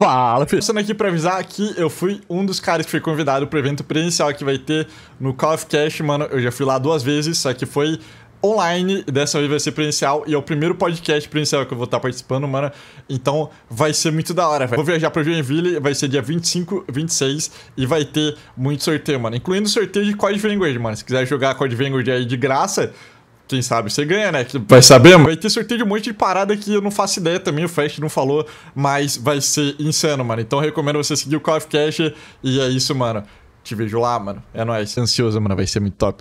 Fala, Passando aqui pra avisar que eu fui um dos caras que foi convidado pro evento presencial que vai ter no Call of Cash, mano. Eu já fui lá duas vezes, só que foi online, dessa vez vai ser presencial, e é o primeiro podcast presencial que eu vou estar tá participando, mano. Então vai ser muito da hora, velho. Vou viajar pra Joinville, vai ser dia 25, 26, e vai ter muito sorteio, mano. Incluindo sorteio de Code Vanguard, mano. Se quiser jogar Code Vanguard aí de graça, quem sabe você ganha, né? Vai saber, mano. Vai ter sorteio de um monte de parada que eu não faço ideia também, o Fast não falou, mas vai ser insano, mano. Então recomendo você seguir o Call of Cash e é isso, mano. Te vejo lá, mano. É nóis. Ansioso, mano. Vai ser muito top.